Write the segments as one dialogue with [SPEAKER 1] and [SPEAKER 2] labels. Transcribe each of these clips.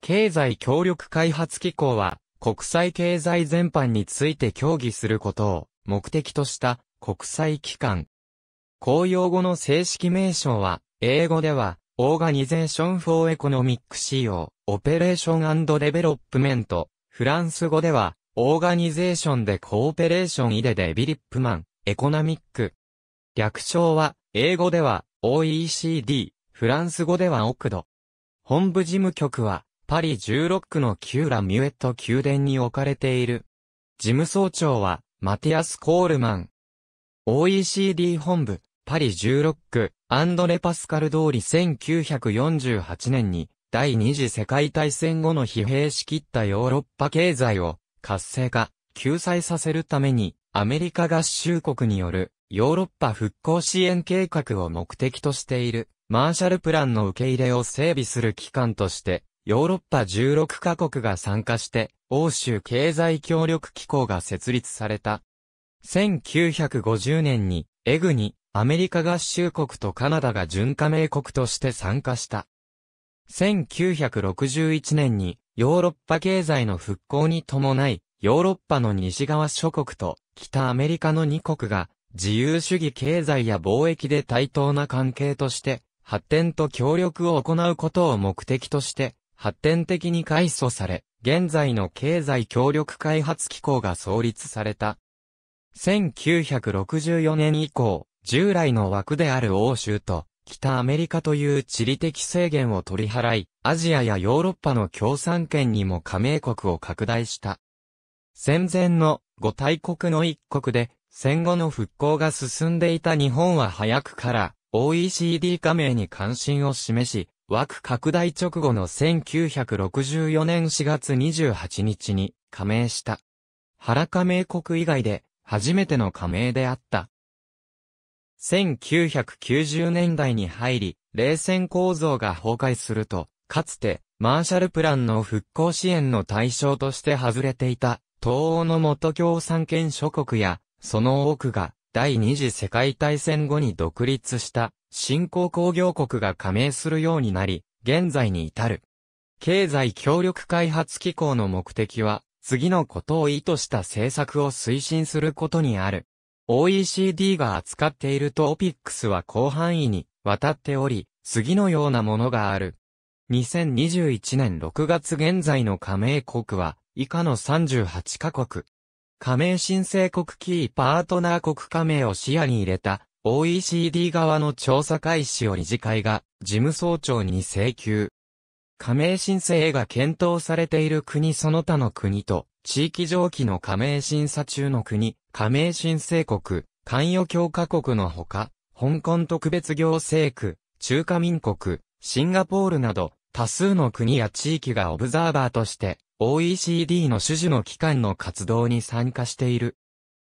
[SPEAKER 1] 経済協力開発機構は、国際経済全般について協議することを目的とした国際機関。公用語の正式名称は、英語では、オーガニゼーション・フォー・エコノミック・シーオペレーション・デベロップメント。フランス語では、オーガニゼーションでコーペレーション・イデ・デビリップマン、エコナミック。略称は、英語では、OECD、フランス語ではオクド。本部事務局は、パリ16区のキューラ・ミュエット宮殿に置かれている。事務総長は、マティアス・コールマン。OECD 本部、パリ16区、アンドレ・パスカル通り1948年に、第二次世界大戦後の疲弊しきったヨーロッパ経済を活性化、救済させるために、アメリカ合衆国によるヨーロッパ復興支援計画を目的としている、マーシャルプランの受け入れを整備する機関として、ヨーロッパ16カ国が参加して、欧州経済協力機構が設立された。1950年に、エグに、アメリカ合衆国とカナダが準加盟国として参加した。1961年に、ヨーロッパ経済の復興に伴い、ヨーロッパの西側諸国と北アメリカの2国が自由主義経済や貿易で対等な関係として発展と協力を行うことを目的として発展的に改組され、現在の経済協力開発機構が創立された。1964年以降、従来の枠である欧州と北アメリカという地理的制限を取り払い、アジアやヨーロッパの共産圏にも加盟国を拡大した。戦前の五大国の一国で、戦後の復興が進んでいた日本は早くから OECD 加盟に関心を示し、枠拡大直後の1964年4月28日に加盟した。原加盟国以外で初めての加盟であった。1990年代に入り、冷戦構造が崩壊すると、かつて、マーシャルプランの復興支援の対象として外れていた、東欧の元共産権諸国や、その多くが、第二次世界大戦後に独立した、新興工業国が加盟するようになり、現在に至る。経済協力開発機構の目的は、次のことを意図した政策を推進することにある。OECD が扱っているトピックスは広範囲にわたっており、次のようなものがある。2021年6月現在の加盟国は、以下の38カ国。加盟申請国キーパートナー国加盟を視野に入れた OECD 側の調査開始を理事会が事務総長に請求。加盟申請が検討されている国その他の国と、地域上記の加盟審査中の国、加盟申請国、関与強化国のほか、香港特別行政区、中華民国、シンガポールなど、多数の国や地域がオブザーバーとして、OECD の主事の機関の活動に参加している。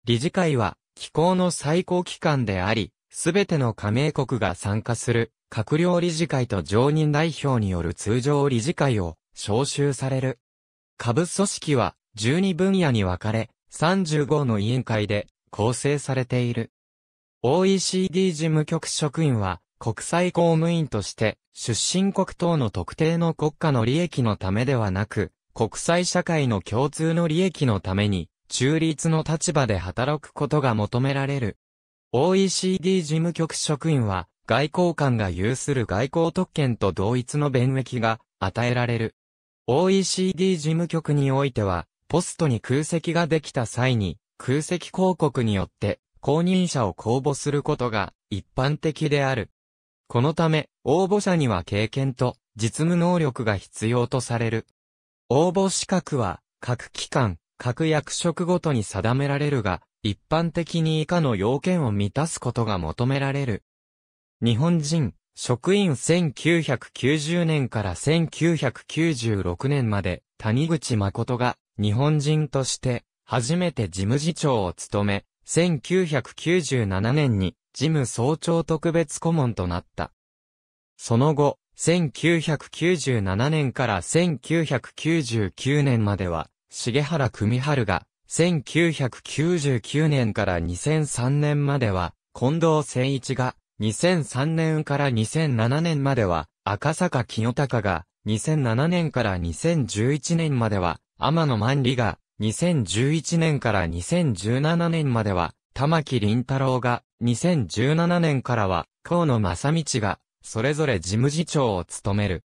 [SPEAKER 1] 理事会は、機構の最高機関であり、すべての加盟国が参加する、閣僚理事会と常任代表による通常理事会を招集される。下部組織は12分野に分かれ、35の委員会で構成されている。OECD 事務局職員は国際公務員として出身国等の特定の国家の利益のためではなく、国際社会の共通の利益のために中立の立場で働くことが求められる。OECD 事務局職員は、外交官が有する外交特権と同一の弁益が与えられる。OECD 事務局においては、ポストに空席ができた際に、空席広告によって、公認者を公募することが一般的である。このため、応募者には経験と実務能力が必要とされる。応募資格は、各機関、各役職ごとに定められるが、一般的に以下の要件を満たすことが求められる。日本人、職員1990年から1996年まで、谷口誠が日本人として初めて事務次長を務め、1997年に事務総長特別顧問となった。その後、1997年から1999年までは、重原組春が、1999年から2003年までは、近藤誠一が、2003年から2007年までは、赤坂清隆が、2007年から2011年までは、天野万里が、2011年から2017年までは、玉木林太郎が、2017年からは、河野正道が、それぞれ事務次長を務める。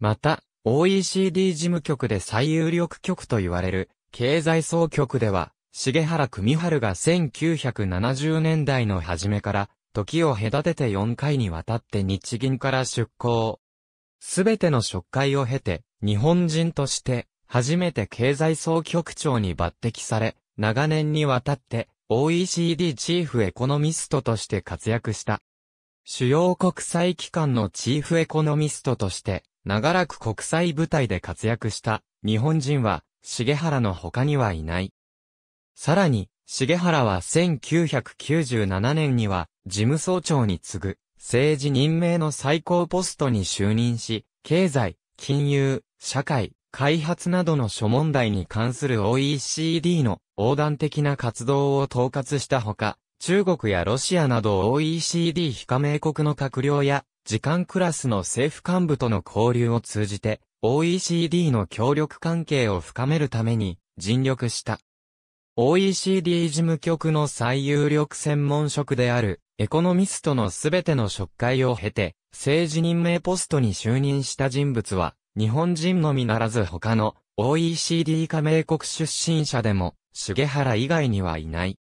[SPEAKER 1] また、OECD 事務局で最有力局と言われる、経済総局では、重原組春が1970年代の初めから、時を隔てて4回にわたって日銀から出向。すべての職会を経て、日本人として、初めて経済総局長に抜擢され、長年にわたって OECD チーフエコノミストとして活躍した。主要国際機関のチーフエコノミストとして、長らく国際舞台で活躍した日本人は、重原の他にはいない。さらに、重原は1997年には、事務総長に次ぐ、政治任命の最高ポストに就任し、経済、金融、社会、開発などの諸問題に関する OECD の横断的な活動を統括したほか、中国やロシアなど OECD 非加盟国の閣僚や時間クラスの政府幹部との交流を通じて、OECD の協力関係を深めるために尽力した。OECD 事務局の最有力専門職であるエコノミストのすべての職会を経て政治任命ポストに就任した人物は日本人のみならず他の OECD 加盟国出身者でも重原以外にはいない。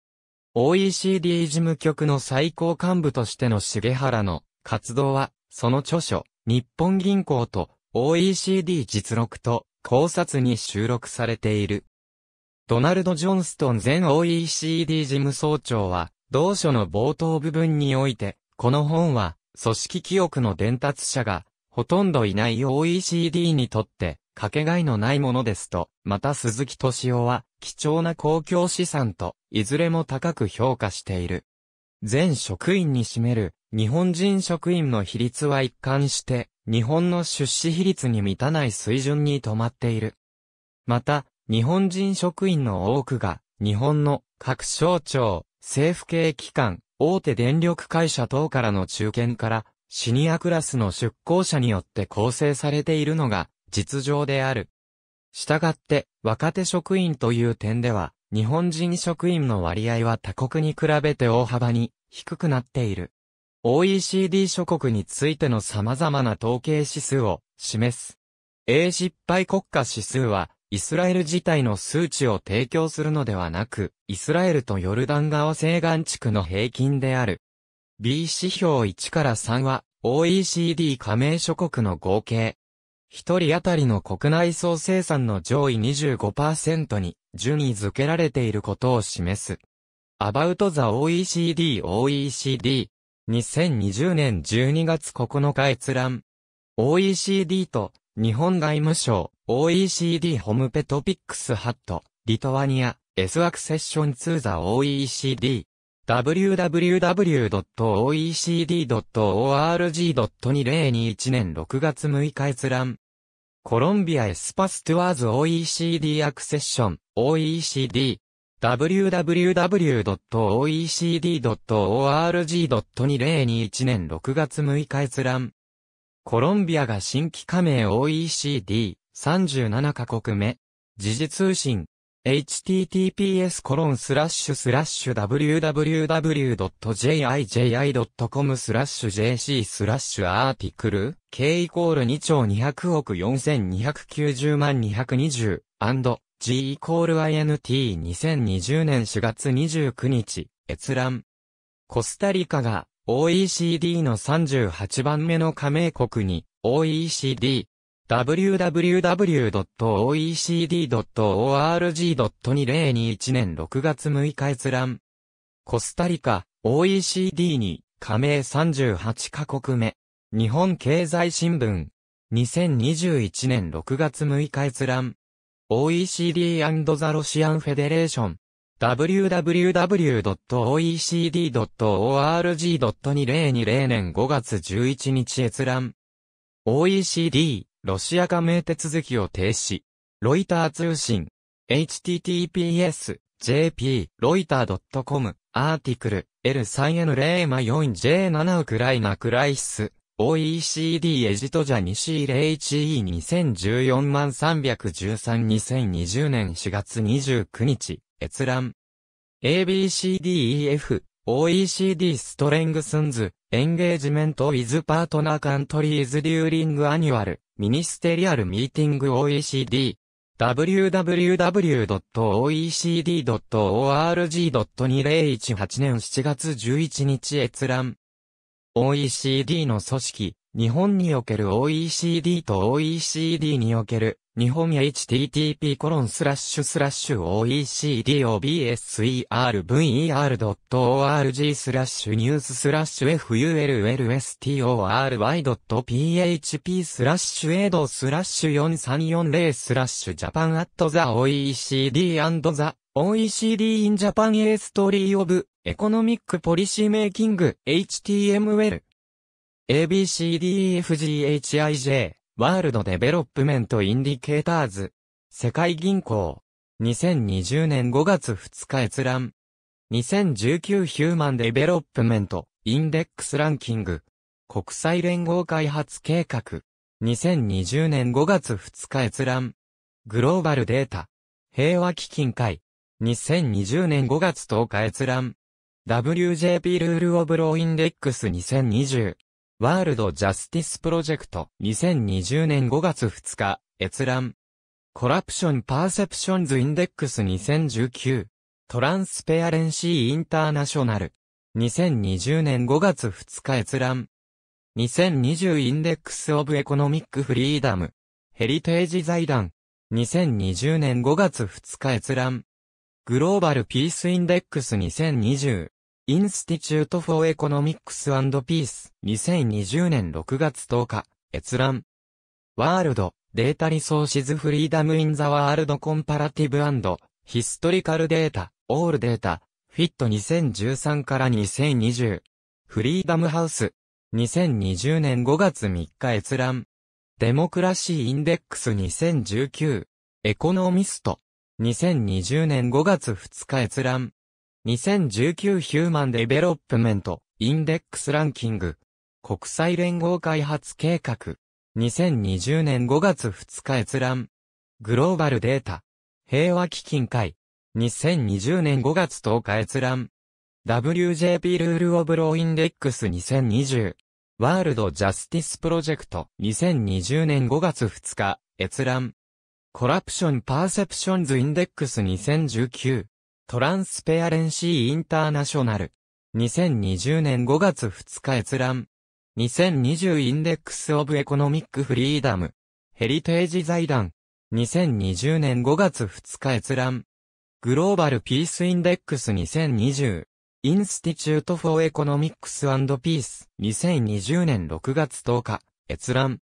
[SPEAKER 1] OECD 事務局の最高幹部としての重原の活動は、その著書、日本銀行と OECD 実録と考察に収録されている。ドナルド・ジョンストン前 OECD 事務総長は、同書の冒頭部分において、この本は、組織記憶の伝達者が、ほとんどいない OECD にとって、かけがえのないものですと、また鈴木敏夫は、貴重な公共資産と、いずれも高く評価している。全職員に占める、日本人職員の比率は一貫して、日本の出資比率に満たない水準に止まっている。また、日本人職員の多くが、日本の各省庁、政府系機関、大手電力会社等からの中堅からシニアクラスの出向者によって構成されているのが実情である。したがって若手職員という点では日本人職員の割合は他国に比べて大幅に低くなっている。OECD 諸国についての様々な統計指数を示す。A 失敗国家指数は、イスラエル自体の数値を提供するのではなく、イスラエルとヨルダン川西岸地区の平均である。B 指標1から3は、OECD 加盟諸国の合計。一人当たりの国内総生産の上位25%に順位付けられていることを示す。About the OECD OECD 2020年12月9日閲覧。OECD と日本外務省 OECD ホムペトピックスハットリトアニア S アクセッションツーザ OECD www.oecd.org.2021 年6月6日閲覧コロンビアエスパストゥアーズ OECD アクセッション OECD www.oecd.org.2021 年6月6日閲覧。コロンビアが新規加盟 OECD37 カ国目。時事通信。https コロンスラッシュスラッシュ www.jiji.com スラッシュ jc スラッシュアーティクル k イコール2兆200億4290万220 G イコール INT2020 年4月29日、閲覧。コスタリカが OECD の38番目の加盟国に OECD www.oecd.org.2021 年6月6日閲覧。コスタリカ OECD に加盟38カ国目。日本経済新聞2021年6月6日閲覧。OECD& ザロシアンフェデレーション www.oecd.org.2020 年5月11日閲覧 OECD ロシア加盟手続きを停止ロイター通信 https jp ロイター .com アーティクル L3N0 4 J7 ウクライナクライシス OECD エジトジャ 2C01E2014 万313 2020年4月29日、閲覧。ABCDEF、OECD ストレングスンズ、エンゲージメントウィズパートナーカントリーズデューリングアニュアル、ミニステリアルミーティング OECD、www.oecd.org.2018 年7月11日閲覧。OECD の組織、日本における OECD と OECD における、日本 http://oecdobserver.org スラッシュニューススラッシュ fullstory.php スラッシュエドスラッシュ4340スラッシュジャパンアットザ OECD アンドザ OECD in Japan A Story of Economic Policy Making HTML ABCDEFGHIJ ワールドデベロップメントインディケーターズ世界銀行2020年5月2日閲覧2019ヒューマンデベロップメントインデックスランキング国際連合開発計画2020年5月2日閲覧グローバルデータ平和基金会2020年5月10日閲覧。WJP ルールオブローインデックス2020。ワールドジャスティスプロジェクト2020年5月2日閲覧。コラプションパーセプションズインデックス2019。トランスペアレンシーインターナショナル。2020年5月2日閲覧。2020インデックスオブエコノミックフリーダム。ヘリテージ財団。2020年5月2日閲覧。グローバルピースインデックス2020。インスティチュート・フォー・エコノミックス・ピース2020年6月10日閲覧ワールドデータリソーシズ・フリーダム・イン・ザ・ワールド・コンパラティブ・ヒストリカル・データオール・データフィット2013から2020フリーダム・ハウス2020年5月3日閲覧デモクラシー・インデックス2019エコノミスト2020年5月2日閲覧。2019ヒューマンデベロップメント、インデックスランキング。国際連合開発計画。2020年5月2日閲覧。グローバルデータ。平和基金会。2020年5月10日閲覧。WJP ルールオブローインデックス2020。ワールドジャスティスプロジェクト。2020年5月2日閲覧。コラプションパーセプションズインデックス2019トランスペアレンシーインターナショナル2020年5月2日閲覧2020インデックスオブエコノミックフリーダムヘリテージ財団2020年5月2日閲覧グローバルピースインデックス2020インスティチュートフォーエコノミックスピース2020年6月10日閲覧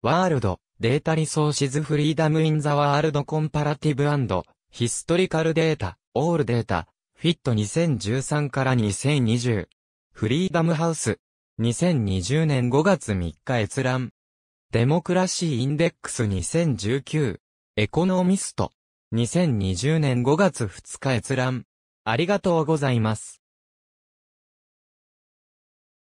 [SPEAKER 1] ワールド、データリソーシズフリーダムインザワールドコンパラティブヒストリカルデータ、オールデータ、フィット2013から2020。フリーダムハウス。2020年5月3日閲覧。デモクラシーインデックス2019。エコノミスト。2020年5月2日閲覧。ありがとうございます。